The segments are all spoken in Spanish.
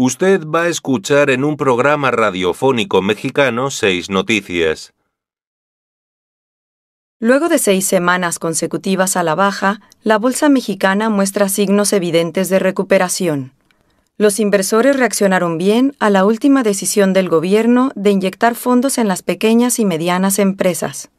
Usted va a escuchar en un programa radiofónico mexicano seis noticias. Luego de seis semanas consecutivas a la baja, la Bolsa Mexicana muestra signos evidentes de recuperación. Los inversores reaccionaron bien a la última decisión del gobierno de inyectar fondos en las pequeñas y medianas empresas.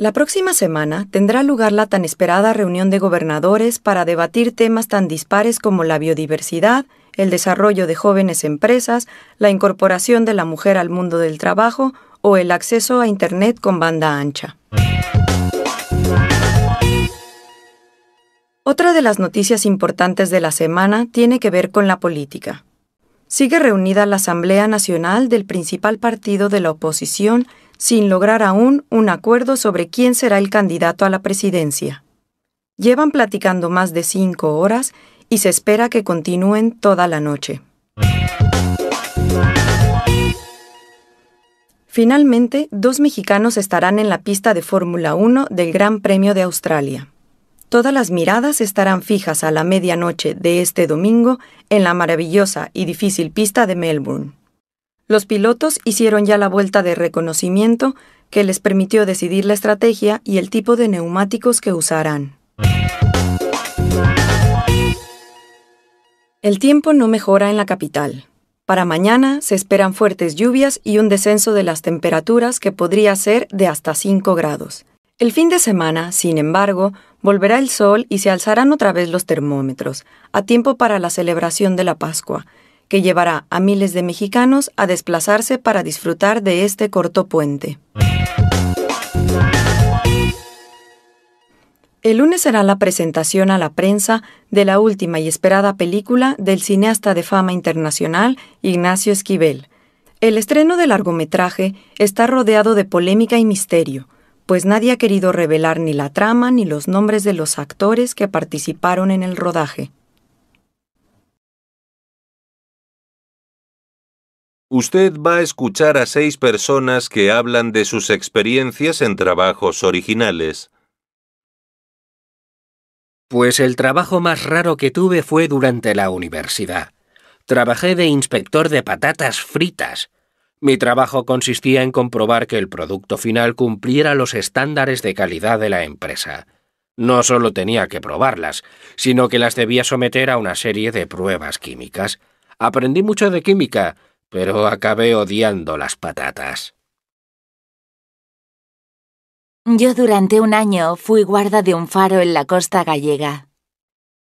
La próxima semana tendrá lugar la tan esperada reunión de gobernadores para debatir temas tan dispares como la biodiversidad, el desarrollo de jóvenes empresas, la incorporación de la mujer al mundo del trabajo o el acceso a Internet con banda ancha. Otra de las noticias importantes de la semana tiene que ver con la política. Sigue reunida la Asamblea Nacional del principal partido de la oposición sin lograr aún un acuerdo sobre quién será el candidato a la presidencia. Llevan platicando más de cinco horas y se espera que continúen toda la noche. Finalmente, dos mexicanos estarán en la pista de Fórmula 1 del Gran Premio de Australia. Todas las miradas estarán fijas a la medianoche de este domingo en la maravillosa y difícil pista de Melbourne. Los pilotos hicieron ya la vuelta de reconocimiento que les permitió decidir la estrategia y el tipo de neumáticos que usarán. El tiempo no mejora en la capital. Para mañana se esperan fuertes lluvias y un descenso de las temperaturas que podría ser de hasta 5 grados. El fin de semana, sin embargo, volverá el sol y se alzarán otra vez los termómetros, a tiempo para la celebración de la Pascua, que llevará a miles de mexicanos a desplazarse para disfrutar de este corto puente. El lunes será la presentación a la prensa de la última y esperada película del cineasta de fama internacional Ignacio Esquivel. El estreno del largometraje está rodeado de polémica y misterio, pues nadie ha querido revelar ni la trama ni los nombres de los actores que participaron en el rodaje. Usted va a escuchar a seis personas que hablan de sus experiencias en trabajos originales. Pues el trabajo más raro que tuve fue durante la universidad. Trabajé de inspector de patatas fritas. Mi trabajo consistía en comprobar que el producto final cumpliera los estándares de calidad de la empresa. No solo tenía que probarlas, sino que las debía someter a una serie de pruebas químicas. Aprendí mucho de química, pero acabé odiando las patatas. Yo durante un año fui guarda de un faro en la costa gallega.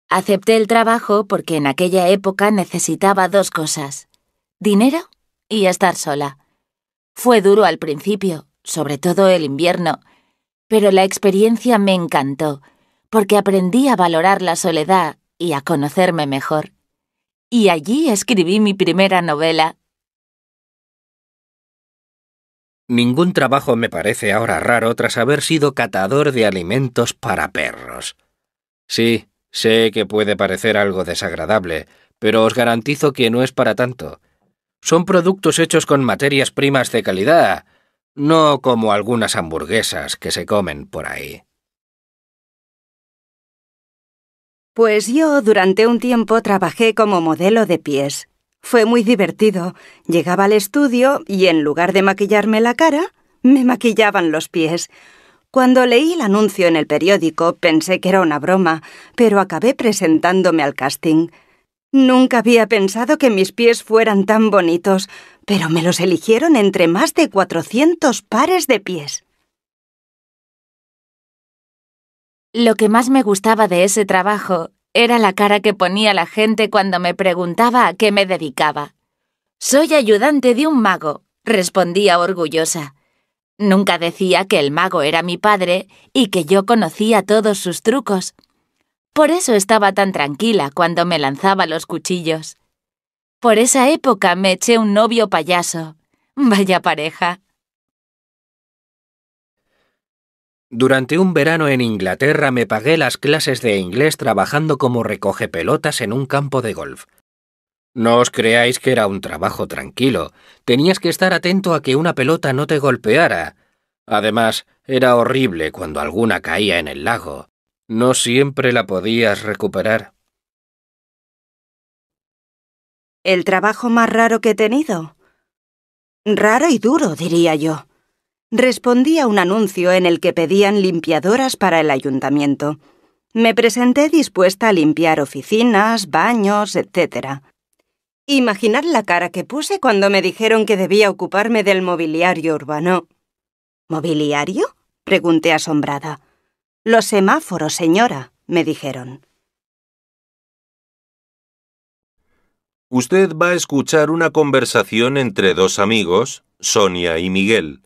Acepté el trabajo porque en aquella época necesitaba dos cosas, dinero y estar sola. Fue duro al principio, sobre todo el invierno, pero la experiencia me encantó, porque aprendí a valorar la soledad y a conocerme mejor. Y allí escribí mi primera novela, Ningún trabajo me parece ahora raro tras haber sido catador de alimentos para perros. Sí, sé que puede parecer algo desagradable, pero os garantizo que no es para tanto. Son productos hechos con materias primas de calidad, no como algunas hamburguesas que se comen por ahí. Pues yo durante un tiempo trabajé como modelo de pies. Fue muy divertido. Llegaba al estudio y en lugar de maquillarme la cara, me maquillaban los pies. Cuando leí el anuncio en el periódico pensé que era una broma, pero acabé presentándome al casting. Nunca había pensado que mis pies fueran tan bonitos, pero me los eligieron entre más de 400 pares de pies. Lo que más me gustaba de ese trabajo era la cara que ponía la gente cuando me preguntaba a qué me dedicaba. Soy ayudante de un mago, respondía orgullosa. Nunca decía que el mago era mi padre y que yo conocía todos sus trucos. Por eso estaba tan tranquila cuando me lanzaba los cuchillos. Por esa época me eché un novio payaso. Vaya pareja. Durante un verano en Inglaterra me pagué las clases de inglés trabajando como recoge pelotas en un campo de golf. No os creáis que era un trabajo tranquilo. Tenías que estar atento a que una pelota no te golpeara. Además, era horrible cuando alguna caía en el lago. No siempre la podías recuperar. El trabajo más raro que he tenido. Raro y duro, diría yo respondí a un anuncio en el que pedían limpiadoras para el ayuntamiento. Me presenté dispuesta a limpiar oficinas, baños, etc. Imaginad la cara que puse cuando me dijeron que debía ocuparme del mobiliario urbano. ¿Mobiliario? pregunté asombrada. Los semáforos, señora, me dijeron. Usted va a escuchar una conversación entre dos amigos, Sonia y Miguel.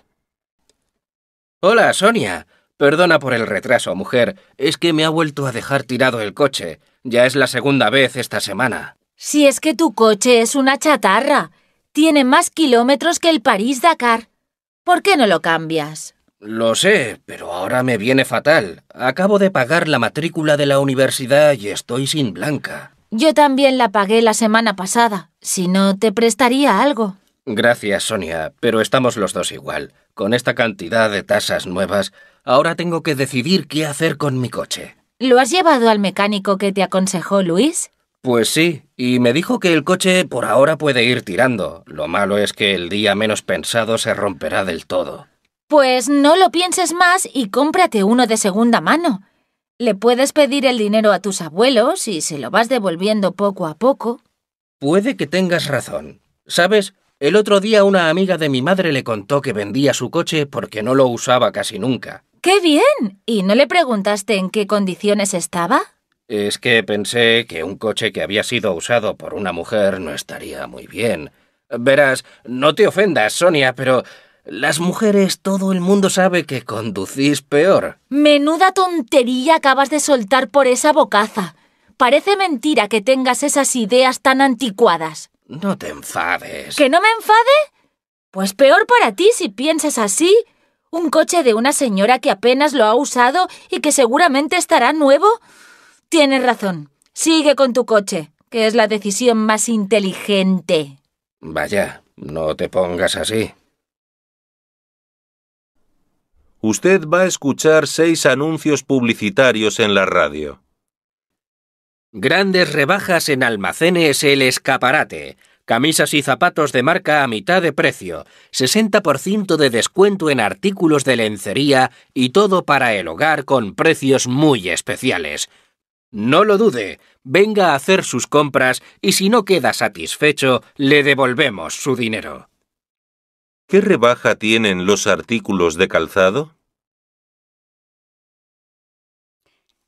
Hola, Sonia. Perdona por el retraso, mujer. Es que me ha vuelto a dejar tirado el coche. Ya es la segunda vez esta semana. Si es que tu coche es una chatarra. Tiene más kilómetros que el París-Dakar. ¿Por qué no lo cambias? Lo sé, pero ahora me viene fatal. Acabo de pagar la matrícula de la universidad y estoy sin blanca. Yo también la pagué la semana pasada. Si no, te prestaría algo. Gracias, Sonia, pero estamos los dos igual. Con esta cantidad de tasas nuevas, ahora tengo que decidir qué hacer con mi coche. ¿Lo has llevado al mecánico que te aconsejó Luis? Pues sí, y me dijo que el coche por ahora puede ir tirando. Lo malo es que el día menos pensado se romperá del todo. Pues no lo pienses más y cómprate uno de segunda mano. Le puedes pedir el dinero a tus abuelos y se lo vas devolviendo poco a poco. Puede que tengas razón. ¿Sabes? El otro día una amiga de mi madre le contó que vendía su coche porque no lo usaba casi nunca. ¡Qué bien! ¿Y no le preguntaste en qué condiciones estaba? Es que pensé que un coche que había sido usado por una mujer no estaría muy bien. Verás, no te ofendas, Sonia, pero las mujeres todo el mundo sabe que conducís peor. Menuda tontería acabas de soltar por esa bocaza. Parece mentira que tengas esas ideas tan anticuadas. No te enfades. ¿Que no me enfade? Pues peor para ti si piensas así. Un coche de una señora que apenas lo ha usado y que seguramente estará nuevo. Tienes razón. Sigue con tu coche, que es la decisión más inteligente. Vaya, no te pongas así. Usted va a escuchar seis anuncios publicitarios en la radio. Grandes rebajas en almacenes El Escaparate. Camisas y zapatos de marca a mitad de precio. 60% de descuento en artículos de lencería y todo para el hogar con precios muy especiales. No lo dude, venga a hacer sus compras y si no queda satisfecho, le devolvemos su dinero. ¿Qué rebaja tienen los artículos de calzado?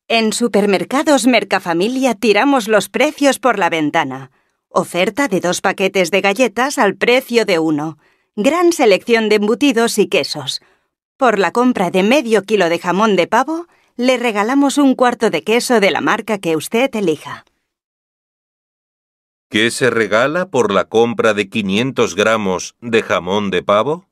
En Supermercados Mercafamilia tiramos los precios por la ventana. Oferta de dos paquetes de galletas al precio de uno. Gran selección de embutidos y quesos. Por la compra de medio kilo de jamón de pavo, le regalamos un cuarto de queso de la marca que usted elija. ¿Qué se regala por la compra de 500 gramos de jamón de pavo?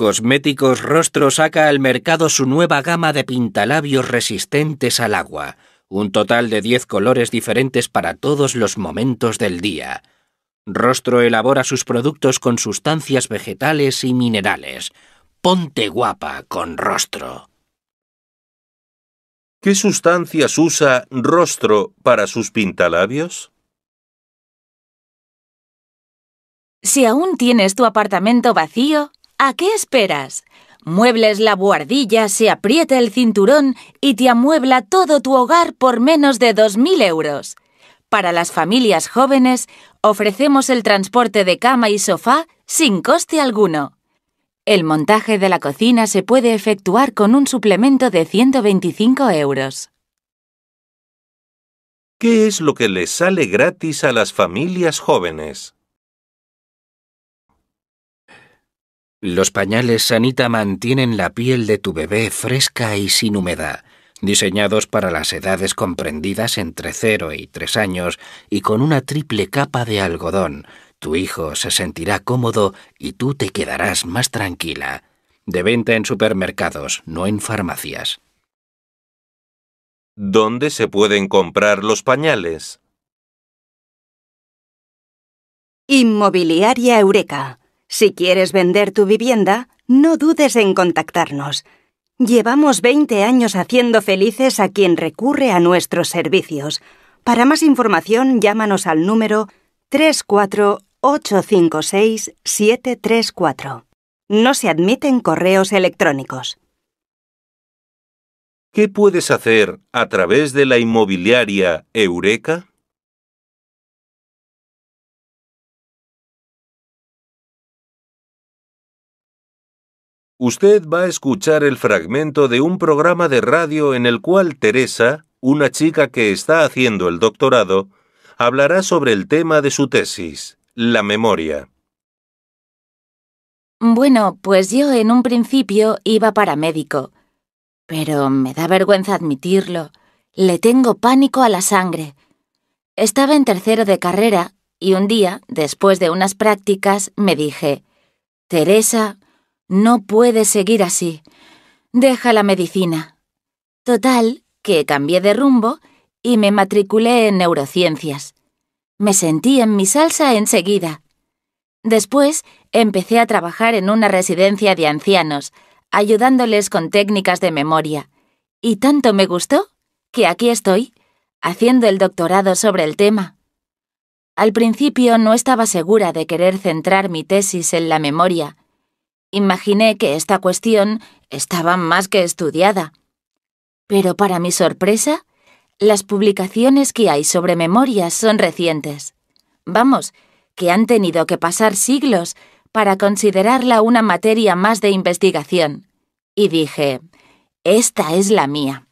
Cosméticos Rostro saca al mercado su nueva gama de pintalabios resistentes al agua, un total de 10 colores diferentes para todos los momentos del día. Rostro elabora sus productos con sustancias vegetales y minerales. Ponte guapa con Rostro. ¿Qué sustancias usa Rostro para sus pintalabios? Si aún tienes tu apartamento vacío, ¿A qué esperas? Muebles la buhardilla, se aprieta el cinturón y te amuebla todo tu hogar por menos de 2.000 euros. Para las familias jóvenes, ofrecemos el transporte de cama y sofá sin coste alguno. El montaje de la cocina se puede efectuar con un suplemento de 125 euros. ¿Qué es lo que les sale gratis a las familias jóvenes? Los pañales Sanita mantienen la piel de tu bebé fresca y sin humedad, diseñados para las edades comprendidas entre 0 y 3 años y con una triple capa de algodón. Tu hijo se sentirá cómodo y tú te quedarás más tranquila. De venta en supermercados, no en farmacias. ¿Dónde se pueden comprar los pañales? Inmobiliaria Eureka. Si quieres vender tu vivienda, no dudes en contactarnos. Llevamos 20 años haciendo felices a quien recurre a nuestros servicios. Para más información, llámanos al número 34856734. No se admiten correos electrónicos. ¿Qué puedes hacer a través de la inmobiliaria Eureka? Usted va a escuchar el fragmento de un programa de radio en el cual Teresa, una chica que está haciendo el doctorado, hablará sobre el tema de su tesis, la memoria. Bueno, pues yo en un principio iba para médico, pero me da vergüenza admitirlo. Le tengo pánico a la sangre. Estaba en tercero de carrera y un día, después de unas prácticas, me dije, Teresa, no puede seguir así. Deja la medicina. Total, que cambié de rumbo y me matriculé en neurociencias. Me sentí en mi salsa enseguida. Después empecé a trabajar en una residencia de ancianos, ayudándoles con técnicas de memoria. Y tanto me gustó que aquí estoy, haciendo el doctorado sobre el tema. Al principio no estaba segura de querer centrar mi tesis en la memoria, Imaginé que esta cuestión estaba más que estudiada. Pero para mi sorpresa, las publicaciones que hay sobre memorias son recientes. Vamos, que han tenido que pasar siglos para considerarla una materia más de investigación. Y dije, esta es la mía.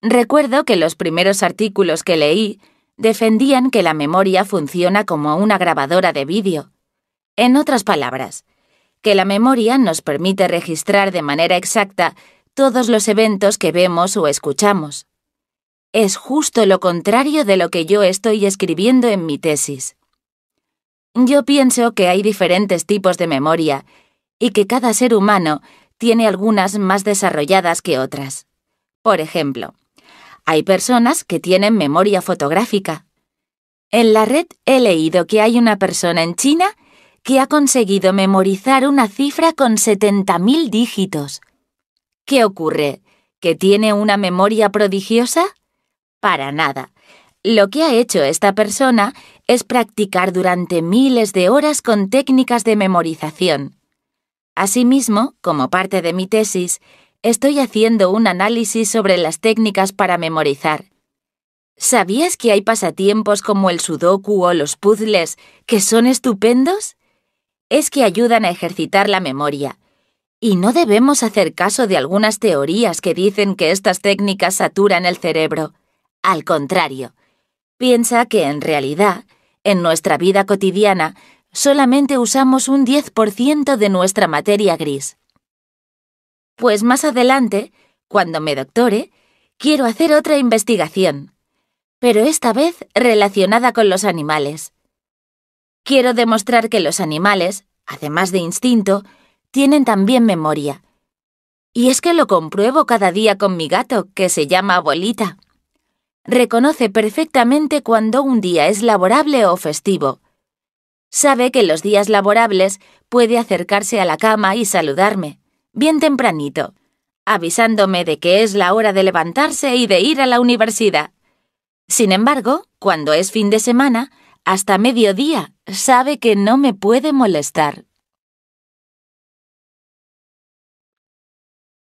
Recuerdo que los primeros artículos que leí defendían que la memoria funciona como una grabadora de vídeo. En otras palabras, que la memoria nos permite registrar de manera exacta todos los eventos que vemos o escuchamos. Es justo lo contrario de lo que yo estoy escribiendo en mi tesis. Yo pienso que hay diferentes tipos de memoria y que cada ser humano tiene algunas más desarrolladas que otras. Por ejemplo, hay personas que tienen memoria fotográfica. En la red he leído que hay una persona en China que ha conseguido memorizar una cifra con 70.000 dígitos. ¿Qué ocurre? ¿Que tiene una memoria prodigiosa? Para nada. Lo que ha hecho esta persona es practicar durante miles de horas con técnicas de memorización. Asimismo, como parte de mi tesis, estoy haciendo un análisis sobre las técnicas para memorizar. ¿Sabías que hay pasatiempos como el sudoku o los puzzles que son estupendos? es que ayudan a ejercitar la memoria, y no debemos hacer caso de algunas teorías que dicen que estas técnicas saturan el cerebro. Al contrario, piensa que en realidad, en nuestra vida cotidiana, solamente usamos un 10% de nuestra materia gris. Pues más adelante, cuando me doctore, quiero hacer otra investigación, pero esta vez relacionada con los animales. Quiero demostrar que los animales, además de instinto, tienen también memoria. Y es que lo compruebo cada día con mi gato, que se llama Abuelita. Reconoce perfectamente cuando un día es laborable o festivo. Sabe que los días laborables puede acercarse a la cama y saludarme, bien tempranito, avisándome de que es la hora de levantarse y de ir a la universidad. Sin embargo, cuando es fin de semana, hasta mediodía. Sabe que no me puede molestar.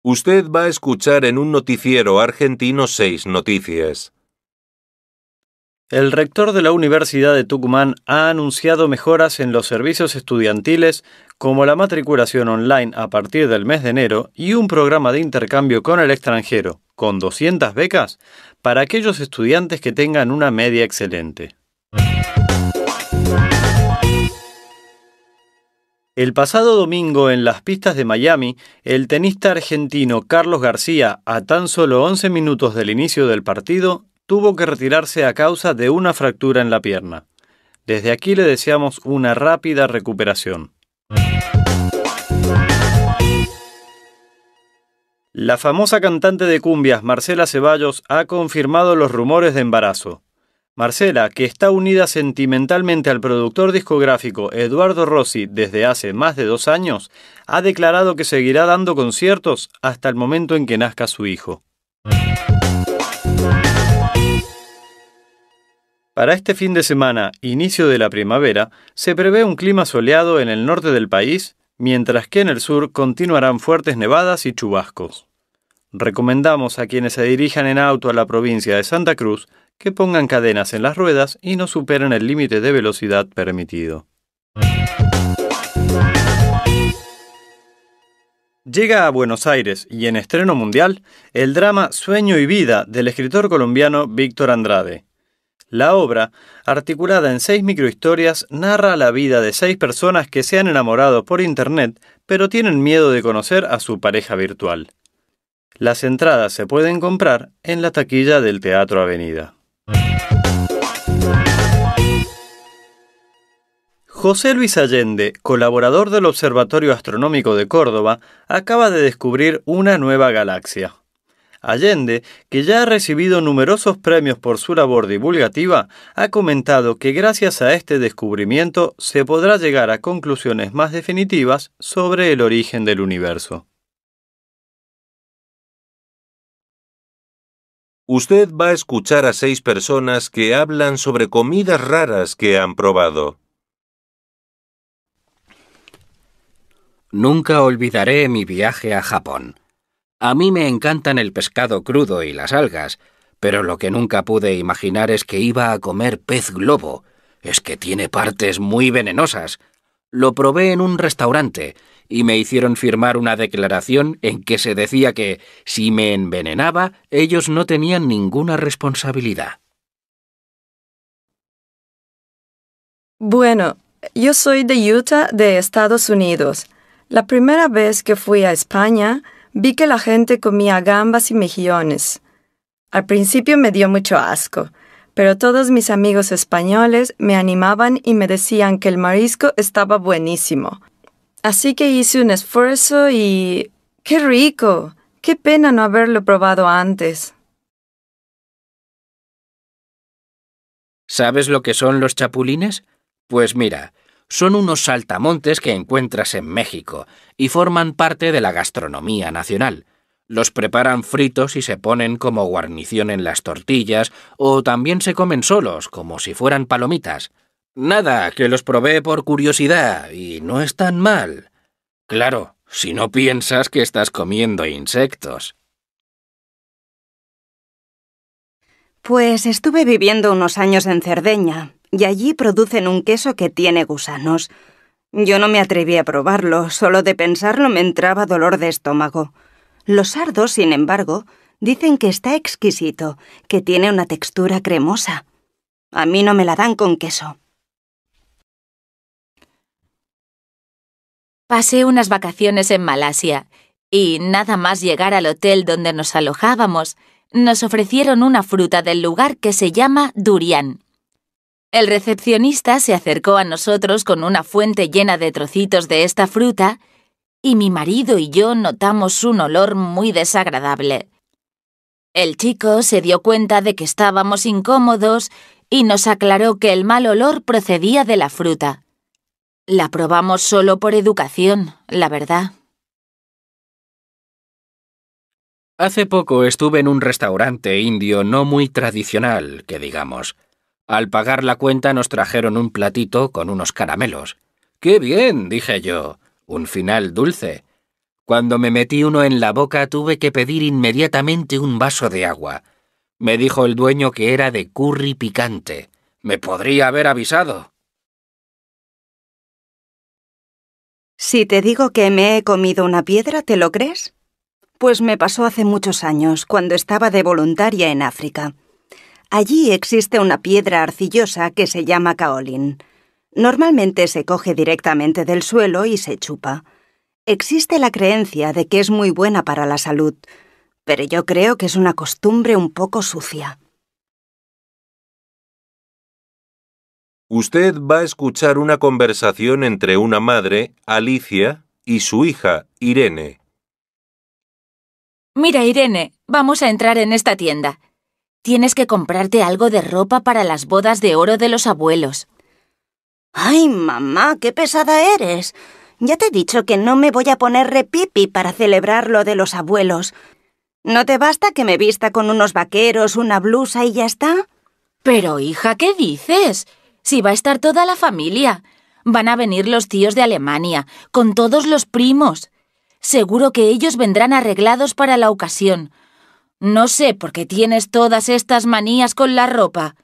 Usted va a escuchar en un noticiero argentino seis noticias. El rector de la Universidad de Tucumán ha anunciado mejoras en los servicios estudiantiles como la matriculación online a partir del mes de enero y un programa de intercambio con el extranjero, con 200 becas, para aquellos estudiantes que tengan una media excelente. El pasado domingo en las pistas de Miami, el tenista argentino Carlos García, a tan solo 11 minutos del inicio del partido, tuvo que retirarse a causa de una fractura en la pierna. Desde aquí le deseamos una rápida recuperación. La famosa cantante de cumbias Marcela Ceballos ha confirmado los rumores de embarazo. Marcela, que está unida sentimentalmente al productor discográfico Eduardo Rossi desde hace más de dos años, ha declarado que seguirá dando conciertos hasta el momento en que nazca su hijo. Para este fin de semana, inicio de la primavera, se prevé un clima soleado en el norte del país, mientras que en el sur continuarán fuertes nevadas y chubascos. Recomendamos a quienes se dirijan en auto a la provincia de Santa Cruz que pongan cadenas en las ruedas y no superen el límite de velocidad permitido. Llega a Buenos Aires y en estreno mundial el drama Sueño y Vida del escritor colombiano Víctor Andrade. La obra, articulada en seis microhistorias, narra la vida de seis personas que se han enamorado por Internet, pero tienen miedo de conocer a su pareja virtual. Las entradas se pueden comprar en la taquilla del Teatro Avenida. José Luis Allende, colaborador del Observatorio Astronómico de Córdoba, acaba de descubrir una nueva galaxia. Allende, que ya ha recibido numerosos premios por su labor divulgativa, ha comentado que gracias a este descubrimiento se podrá llegar a conclusiones más definitivas sobre el origen del universo. Usted va a escuchar a seis personas que hablan sobre comidas raras que han probado. Nunca olvidaré mi viaje a Japón. A mí me encantan el pescado crudo y las algas, pero lo que nunca pude imaginar es que iba a comer pez globo. Es que tiene partes muy venenosas. Lo probé en un restaurante y me hicieron firmar una declaración en que se decía que si me envenenaba, ellos no tenían ninguna responsabilidad. Bueno, yo soy de Utah, de Estados Unidos. La primera vez que fui a España, vi que la gente comía gambas y mejillones. Al principio me dio mucho asco, pero todos mis amigos españoles me animaban y me decían que el marisco estaba buenísimo. Así que hice un esfuerzo y... ¡Qué rico! ¡Qué pena no haberlo probado antes! ¿Sabes lo que son los chapulines? Pues mira, son unos saltamontes que encuentras en México y forman parte de la gastronomía nacional. Los preparan fritos y se ponen como guarnición en las tortillas o también se comen solos, como si fueran palomitas. Nada, que los probé por curiosidad y no están mal. Claro, si no piensas que estás comiendo insectos. Pues estuve viviendo unos años en Cerdeña, y allí producen un queso que tiene gusanos. Yo no me atreví a probarlo, solo de pensarlo me entraba dolor de estómago. Los sardos, sin embargo, dicen que está exquisito, que tiene una textura cremosa. A mí no me la dan con queso. Pasé unas vacaciones en Malasia y nada más llegar al hotel donde nos alojábamos, nos ofrecieron una fruta del lugar que se llama durian. El recepcionista se acercó a nosotros con una fuente llena de trocitos de esta fruta y mi marido y yo notamos un olor muy desagradable. El chico se dio cuenta de que estábamos incómodos y nos aclaró que el mal olor procedía de la fruta. La probamos solo por educación, la verdad. Hace poco estuve en un restaurante indio no muy tradicional, que digamos. Al pagar la cuenta nos trajeron un platito con unos caramelos. ¡Qué bien! dije yo. Un final dulce. Cuando me metí uno en la boca tuve que pedir inmediatamente un vaso de agua. Me dijo el dueño que era de curry picante. Me podría haber avisado. Si te digo que me he comido una piedra, ¿te lo crees? Pues me pasó hace muchos años, cuando estaba de voluntaria en África. Allí existe una piedra arcillosa que se llama caolín. Normalmente se coge directamente del suelo y se chupa. Existe la creencia de que es muy buena para la salud, pero yo creo que es una costumbre un poco sucia. Usted va a escuchar una conversación entre una madre, Alicia, y su hija, Irene. Mira, Irene, vamos a entrar en esta tienda tienes que comprarte algo de ropa para las bodas de oro de los abuelos. Ay, mamá, qué pesada eres. Ya te he dicho que no me voy a poner repipi para celebrar lo de los abuelos. ¿No te basta que me vista con unos vaqueros, una blusa y ya está? Pero, hija, ¿qué dices? Si va a estar toda la familia. Van a venir los tíos de Alemania, con todos los primos. Seguro que ellos vendrán arreglados para la ocasión. No sé por qué tienes todas estas manías con la ropa.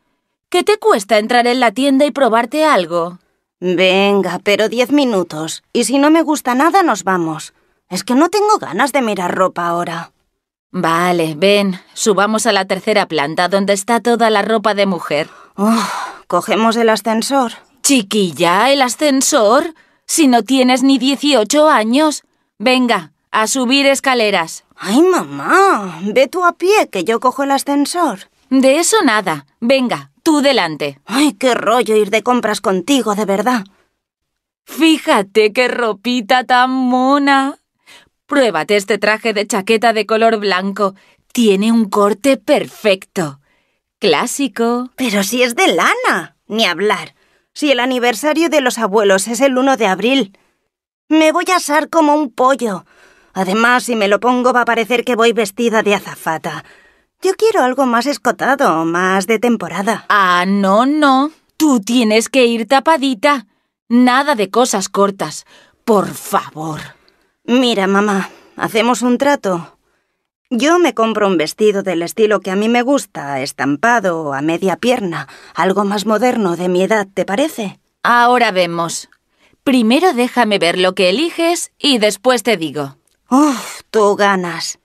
¿Qué te cuesta entrar en la tienda y probarte algo? Venga, pero diez minutos. Y si no me gusta nada, nos vamos. Es que no tengo ganas de mirar ropa ahora. Vale, ven, subamos a la tercera planta donde está toda la ropa de mujer. cogemos el ascensor. Chiquilla, el ascensor. Si no tienes ni 18 años. Venga, a subir escaleras. Ay, mamá, ve tú a pie, que yo cojo el ascensor. De eso nada. Venga, tú delante. Ay, qué rollo ir de compras contigo, de verdad. Fíjate qué ropita tan mona. Pruébate este traje de chaqueta de color blanco. Tiene un corte perfecto. Clásico. Pero si es de lana. Ni hablar. Si el aniversario de los abuelos es el 1 de abril. Me voy a asar como un pollo. Además, si me lo pongo va a parecer que voy vestida de azafata. Yo quiero algo más escotado, más de temporada. Ah, no, no. Tú tienes que ir tapadita. Nada de cosas cortas. Por favor. Mira, mamá, hacemos un trato. Yo me compro un vestido del estilo que a mí me gusta, estampado, a media pierna, algo más moderno de mi edad, ¿te parece? Ahora vemos. Primero déjame ver lo que eliges y después te digo. Uf, tú ganas.